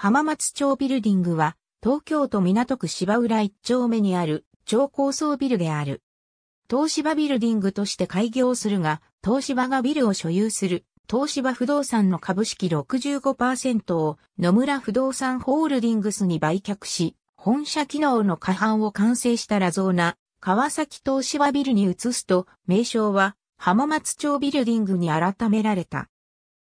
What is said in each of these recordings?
浜松町ビルディングは、東京都港区芝浦一丁目にある超高層ビルである。東芝ビルディングとして開業するが、東芝がビルを所有する東芝不動産の株式65%を野村不動産ホールディングスに売却し、本社機能の過半を完成したラゾーナ、川崎東芝ビルに移すと、名称は浜松町ビルディングに改められた。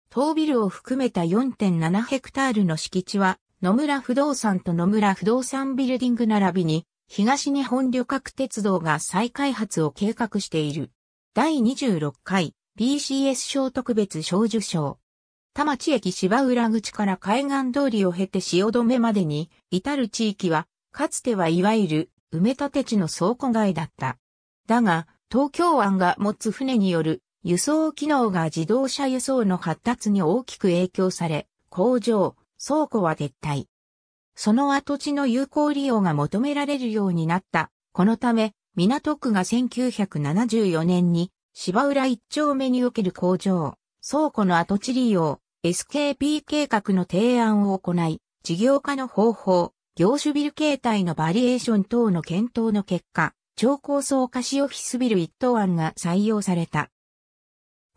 当ビルを含めた4.7ヘクタールの敷地は、野村不動産と野村不動産ビルディング並びに、東日本旅客鉄道が再開発を計画している。第26回 BCS 賞特別賞受賞。田町駅芝浦口から海岸通りを経て汐留までに至る地域は、かつてはいわゆる埋め立て地の倉庫街だった。だが、東京湾が持つ船による輸送機能が自動車輸送の発達に大きく影響され、工場、倉庫は撤退。その跡地の有効利用が求められるようになった。このため、港区が1974年に芝浦一丁目における工場、倉庫の跡地利用、SKP 計画の提案を行い、事業化の方法、業種ビル形態のバリエーション等の検討の結果、超高層貸オフィスビル一等案が採用された。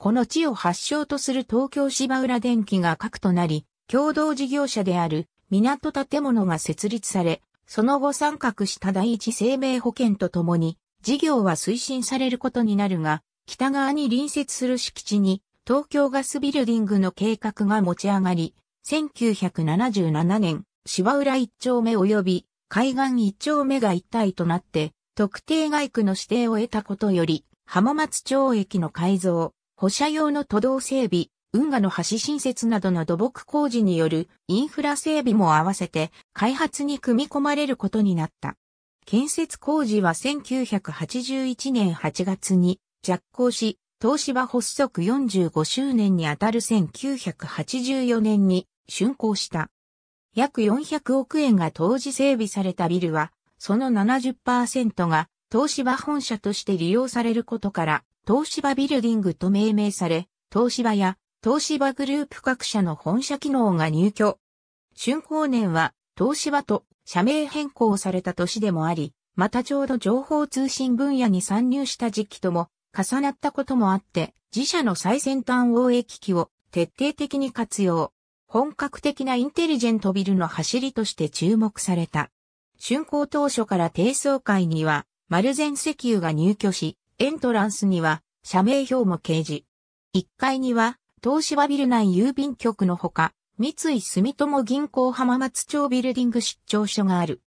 この地を発祥とする東京芝浦電機が核となり、共同事業者である港建物が設立され、その後参画した第一生命保険とともに、事業は推進されることになるが、北側に隣接する敷地に東京ガスビルディングの計画が持ち上がり、1977年、芝浦一丁目及び海岸一丁目が一体となって、特定外区の指定を得たことより、浜松町駅の改造、保車用の都道整備、運河の橋新設などの土木工事によるインフラ整備も合わせて開発に組み込まれることになった。建設工事は1981年8月に着工し、東芝発足45周年にあたる1984年に竣工した。約400億円が当時整備されたビルは、その70%が東芝本社として利用されることから、東芝ビルディングと命名され、東芝や東芝グループ各社の本社機能が入居。春光年は東芝と社名変更された年でもあり、またちょうど情報通信分野に参入した時期とも重なったこともあって、自社の最先端応援機器を徹底的に活用。本格的なインテリジェントビルの走りとして注目された。竣工当初から低層階には、丸全石油が入居し、エントランスには社名表も掲示。1階には東芝ビル内郵便局のほか、三井住友銀行浜松町ビルディング出張所がある。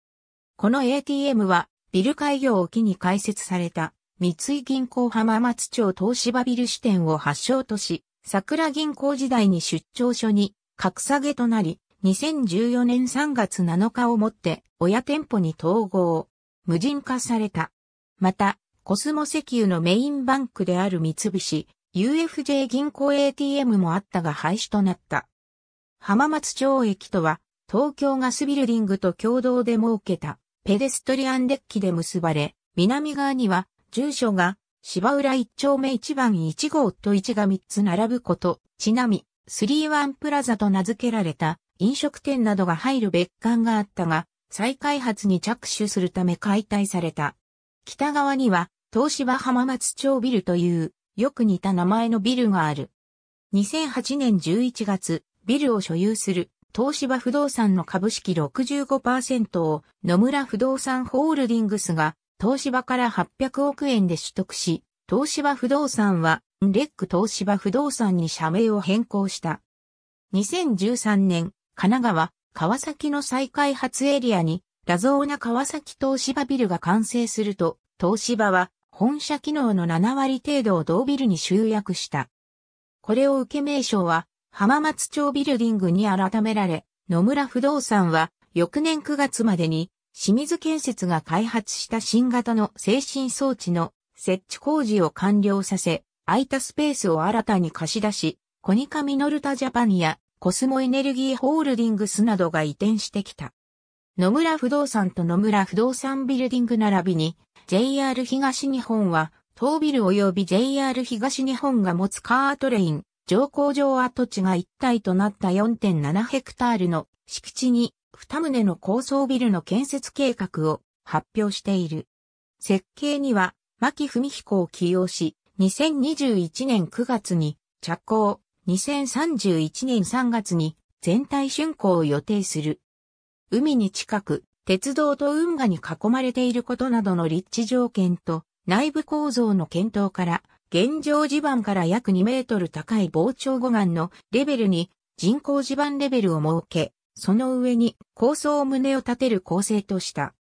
この ATM はビル開業を機に開設された三井銀行浜松町東芝ビル支店を発祥とし、桜銀行時代に出張所に格下げとなり、2014年3月7日をもって親店舗に統合、無人化された。また、コスモ石油のメインバンクである三菱、UFJ 銀行 ATM もあったが廃止となった。浜松町駅とは、東京ガスビルディングと共同で設けたペデストリアンデッキで結ばれ、南側には住所が芝浦一丁目一番一号と一が三つ並ぶこと、ちなみ、スリーワンプラザと名付けられた飲食店などが入る別館があったが、再開発に着手するため解体された。北側には東芝浜松町ビルというよく似た名前のビルがある。2008年11月、ビルを所有する東芝不動産の株式65%を野村不動産ホールディングスが東芝から800億円で取得し、東芝不動産はレック東芝不動産に社名を変更した。2013年、神奈川、川崎の再開発エリアにラゾーナ川崎東芝ビルが完成すると、東芝は本社機能の7割程度を同ビルに集約した。これを受け名称は浜松町ビルディングに改められ、野村不動産は翌年9月までに清水建設が開発した新型の精神装置の設置工事を完了させ、空いたスペースを新たに貸し出し、コニカミノルタジャパンやコスモエネルギーホールディングスなどが移転してきた。野村不動産と野村不動産ビルディング並びに、JR 東日本は、当ビル及び JR 東日本が持つカートレイン、乗降場跡地が一体となった4.7ヘクタールの敷地に2棟の高層ビルの建設計画を発表している。設計には牧文彦を起用し、2021年9月に着工、2031年3月に全体竣工を予定する。海に近く、鉄道と運河に囲まれていることなどの立地条件と、内部構造の検討から、現状地盤から約2メートル高い膨張護岸のレベルに人工地盤レベルを設け、その上に高層棟を立てる構成とした。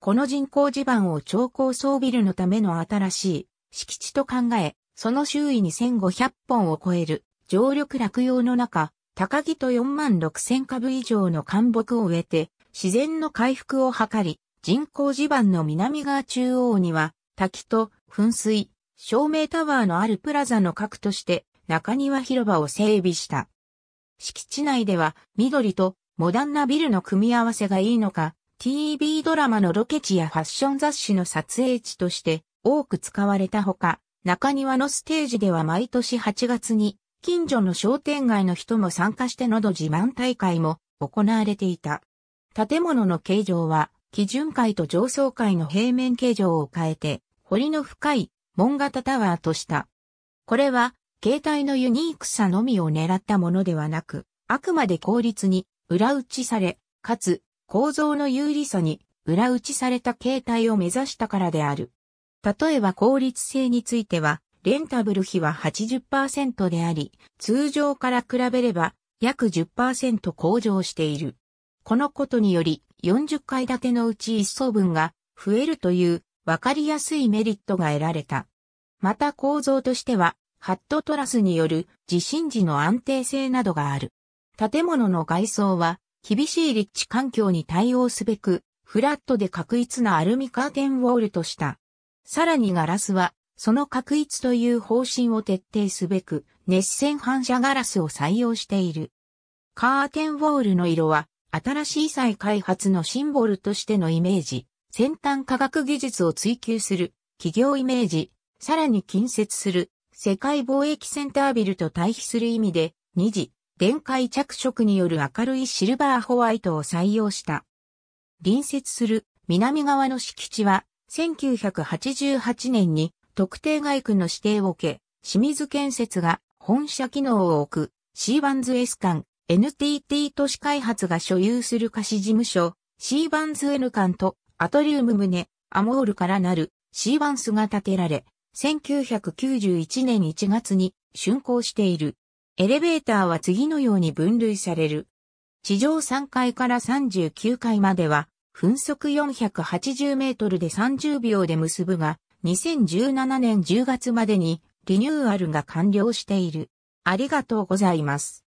この人工地盤を超高層ビルのための新しい敷地と考え、その周囲に1500本を超える常緑落葉の中、高木と4万6千株以上の灌木を植えて、自然の回復を図り、人工地盤の南側中央には、滝と噴水、照明タワーのあるプラザの核として、中庭広場を整備した。敷地内では、緑とモダンなビルの組み合わせがいいのか、TV ドラマのロケ地やファッション雑誌の撮影地として多く使われたほか、中庭のステージでは毎年8月に近所の商店街の人も参加してのど自慢大会も行われていた。建物の形状は、基準階と上層階の平面形状を変えて、堀の深い門型タワーとした。これは、携帯のユニークさのみを狙ったものではなく、あくまで効率に裏打ちされ、かつ構造の有利さに裏打ちされた形態を目指したからである。例えば効率性については、レンタブル比は80%であり、通常から比べれば約10%向上している。このことにより、40階建てのうち1層分が増えるという分かりやすいメリットが得られた。また構造としては、ハットトラスによる地震時の安定性などがある。建物の外装は厳しい立地環境に対応すべく、フラットで確一なアルミカーテンウォールとした。さらにガラスはその確一という方針を徹底すべく、熱線反射ガラスを採用している。カーテンウォールの色は、新しい再開発のシンボルとしてのイメージ、先端科学技術を追求する、企業イメージ、さらに近接する、世界貿易センタービルと対比する意味で、二次、電解着色による明るいシルバーホワイトを採用した。隣接する南側の敷地は、1988年に特定外区の指定を受け、清水建設が本社機能を置く C1S 館、NTT 都市開発が所有する貸事務所 C1N 館とアトリウム棟アモールからなる c 1スが建てられ、1991年1月に竣工している。エレベーターは次のように分類される。地上3階から39階までは、分速480メートルで30秒で結ぶが、2017年10月までにリニューアルが完了している。ありがとうございます。